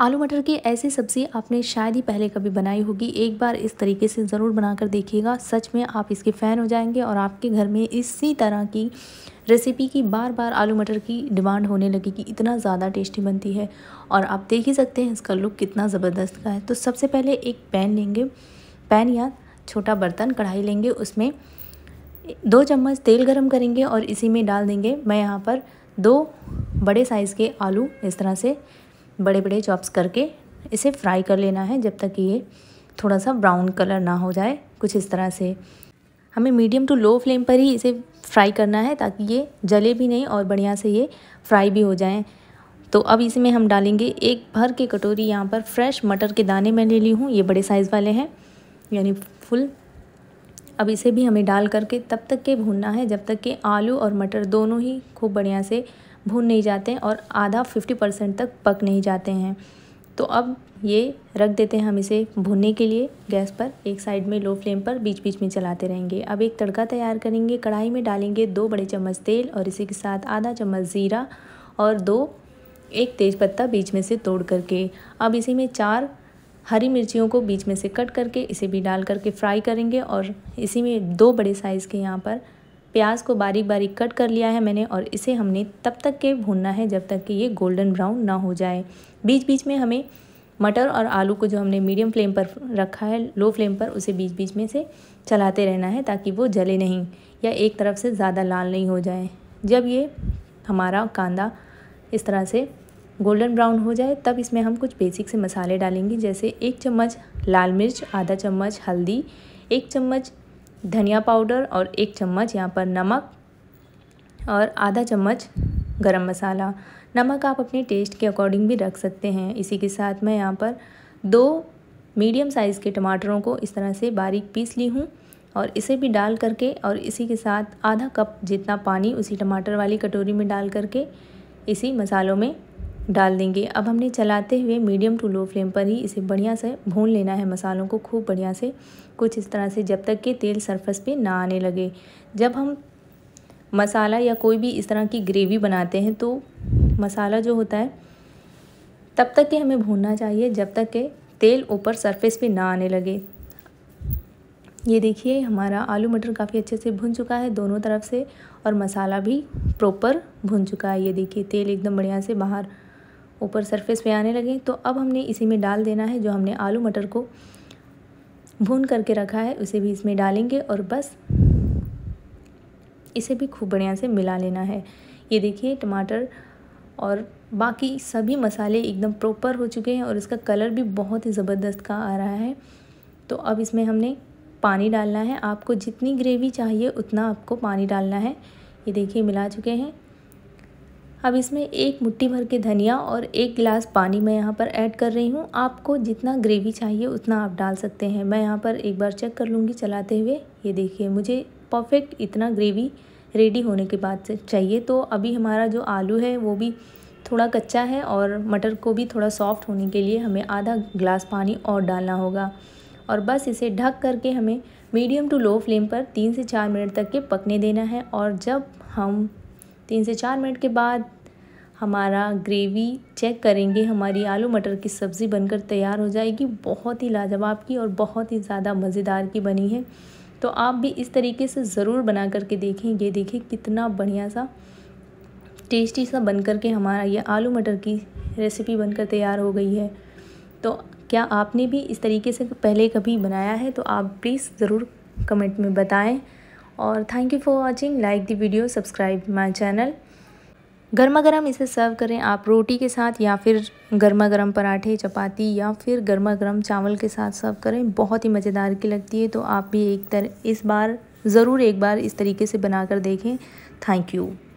आलू मटर की ऐसी सब्ज़ी आपने शायद ही पहले कभी बनाई होगी एक बार इस तरीके से ज़रूर बनाकर देखिएगा सच में आप इसके फ़ैन हो जाएंगे और आपके घर में इसी तरह की रेसिपी की बार बार आलू मटर की डिमांड होने लगेगी इतना ज़्यादा टेस्टी बनती है और आप देख ही सकते हैं इसका लुक कितना ज़बरदस्त का है तो सबसे पहले एक पैन लेंगे पैन या छोटा बर्तन कढ़ाई लेंगे उसमें दो चम्मच तेल गरम करेंगे और इसी में डाल देंगे मैं यहाँ पर दो बड़े साइज़ के आलू इस तरह से बड़े बड़े चॉप्स करके इसे फ्राई कर लेना है जब तक ये थोड़ा सा ब्राउन कलर ना हो जाए कुछ इस तरह से हमें मीडियम टू लो फ्लेम पर ही इसे फ्राई करना है ताकि ये जले भी नहीं और बढ़िया से ये फ्राई भी हो जाए तो अब इसमें हम डालेंगे एक भर के कटोरी यहाँ पर फ्रेश मटर के दाने मैं ले ली हूँ ये बड़े साइज़ वाले हैं यानी फुल अब इसे भी हमें डाल करके तब तक के भूनना है जब तक के आलू और मटर दोनों ही खूब बढ़िया से भून नहीं जाते हैं और आधा फिफ्टी परसेंट तक पक नहीं जाते हैं तो अब ये रख देते हैं हम इसे भूनने के लिए गैस पर एक साइड में लो फ्लेम पर बीच बीच में चलाते रहेंगे अब एक तड़का तैयार करेंगे कढ़ाई में डालेंगे दो बड़े चम्मच तेल और इसी के साथ आधा चम्मच ज़ीरा और दो एक तेज़पत्ता बीच में से तोड़ करके अब इसी में चार हरी मिर्चियों को बीच में से कट करके इसे भी डाल करके फ्राई करेंगे और इसी में दो बड़े साइज़ के यहाँ पर प्याज को बारीक बारीक कट कर लिया है मैंने और इसे हमने तब तक के भूनना है जब तक कि ये गोल्डन ब्राउन ना हो जाए बीच बीच में हमें मटर और आलू को जो हमने मीडियम फ्लेम पर रखा है लो फ्लेम पर उसे बीच बीच में से चलाते रहना है ताकि वो जले नहीं या एक तरफ से ज़्यादा लाल नहीं हो जाए जब ये हमारा कांदा इस तरह से गोल्डन ब्राउन हो जाए तब इसमें हम कुछ बेसिक से मसाले डालेंगे जैसे एक चम्मच लाल मिर्च आधा चम्मच हल्दी एक चम्मच धनिया पाउडर और एक चम्मच यहाँ पर नमक और आधा चम्मच गरम मसाला नमक आप अपने टेस्ट के अकॉर्डिंग भी रख सकते हैं इसी के साथ मैं यहाँ पर दो मीडियम साइज़ के टमाटरों को इस तरह से बारीक पीस ली हूँ और इसे भी डाल करके और इसी के साथ आधा कप जितना पानी उसी टमाटर वाली कटोरी में डाल करके इसी मसालों में डाल देंगे अब हमने चलाते हुए मीडियम टू लो फ्लेम पर ही इसे बढ़िया से भून लेना है मसालों को खूब बढ़िया से कुछ इस तरह से जब तक कि तेल सरफेस पे ना आने लगे जब हम मसाला या कोई भी इस तरह की ग्रेवी बनाते हैं तो मसाला जो होता है तब तक के हमें भूनना चाहिए जब तक के तेल ऊपर सरफेस पे ना आने लगे ये देखिए हमारा आलू मटर काफ़ी अच्छे से भुन चुका है दोनों तरफ से और मसाला भी प्रॉपर भुन चुका है ये देखिए तेल एकदम बढ़िया से बाहर ऊपर सरफेस पे आने लगे तो अब हमने इसी में डाल देना है जो हमने आलू मटर को भून करके रखा है उसे भी इसमें डालेंगे और बस इसे भी खूब बढ़िया से मिला लेना है ये देखिए टमाटर और बाकी सभी मसाले एकदम प्रॉपर हो चुके हैं और इसका कलर भी बहुत ही ज़बरदस्त का आ रहा है तो अब इसमें हमने पानी डालना है आपको जितनी ग्रेवी चाहिए उतना आपको पानी डालना है ये देखिए मिला चुके हैं अब इसमें एक मुट्ठी भर के धनिया और एक गिलास पानी मैं यहाँ पर ऐड कर रही हूँ आपको जितना ग्रेवी चाहिए उतना आप डाल सकते हैं मैं यहाँ पर एक बार चेक कर लूँगी चलाते हुए ये देखिए मुझे परफेक्ट इतना ग्रेवी रेडी होने के बाद से चाहिए तो अभी हमारा जो आलू है वो भी थोड़ा कच्चा है और मटर को भी थोड़ा सॉफ्ट होने के लिए हमें आधा ग्लास पानी और डालना होगा और बस इसे ढक करके हमें मीडियम टू लो फ्लेम पर तीन से चार मिनट तक के पकने देना है और जब हम तीन से चार मिनट के बाद हमारा ग्रेवी चेक करेंगे हमारी आलू मटर की सब्ज़ी बनकर तैयार हो जाएगी बहुत ही लाजवाब की और बहुत ही ज़्यादा मज़ेदार की बनी है तो आप भी इस तरीके से ज़रूर बना करके देखें ये देखें कितना बढ़िया सा टेस्टी सा बन के हमारा ये आलू मटर की रेसिपी बनकर तैयार हो गई है तो क्या आपने भी इस तरीके से पहले कभी बनाया है तो आप प्लीज़ ज़रूर कमेंट में बताएं और thank you for watching like the video subscribe my channel गर्मा गर्म इसे सर्व करें आप रोटी के साथ या फिर गर्मा गर्म पराठे चपाती या फिर गर्मा गर्म चावल के साथ सर्व करें बहुत ही मज़ेदार की लगती है तो आप भी एक तरह इस बार ज़रूर एक बार इस तरीके से बनाकर देखें थैंक यू